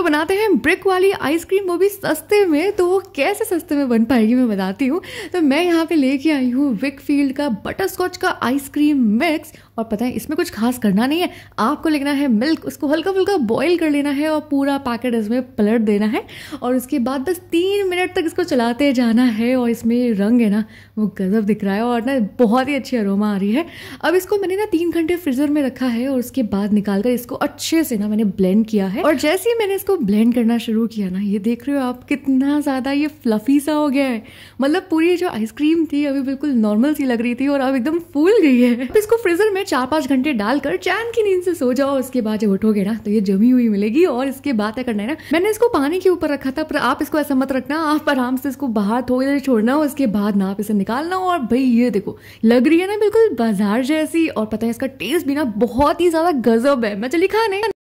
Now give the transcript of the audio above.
लोग बनाते हैं ब्रिक वाली आइसक्रीम वो भी सस्ते में तो वो कैसे सस्ते में बन पाएगी मैं बताती हूँ तो मैं यहाँ पे लेके आई हूँ विक फील्ड का बटर स्कॉच का आइसक्रीम मिक्स और पता है इसमें कुछ खास करना नहीं है आपको लेना है मिल्क उसको हल्का फुल्का बॉयल कर लेना है और पूरा पैकेट इसमें पलट देना है और उसके बाद बस तीन मिनट तक इसको चलाते जाना है और इसमें रंग है ना वो गज़ब दिख रहा है और ना बहुत ही अच्छी अरोमा आ रही है अब इसको मैंने ना तीन घंटे फ्रीज़र में रखा है और उसके बाद निकाल कर इसको अच्छे से ना मैंने ब्लेंड किया है और जैसे ही मैंने इसको इसको ब्लेंड करना शुरू किया ना ये देख रहे हो आप कितना ज़्यादा ये फ्लफ़ी सा हो गया है मतलब पूरी जो आइसक्रीम थी अभी बिल्कुल नॉर्मल सी लग रही थी और अब एकदम फूल गई है अब इसको फ्रीजर में चार पाँच घंटे डालकर चैन की नींद से सो जाओ उसके बाद जब उठोगे ना तो ये जमी हुई मिलेगी और इसके बाद क्या करना है ना मैंने इसको पानी के ऊपर रखा था पर आप इसको ऐसा मत रखना आप आराम से इसको बाहर थोड़ी देर छोड़ना उसके बाद ना आप इसे निकालना हो और भाई ये देखो लग रही है ना बिल्कुल बाजार जैसी और पता है इसका टेस्ट भी ना बहुत ही ज़्यादा गजब है मैं चली तो खाने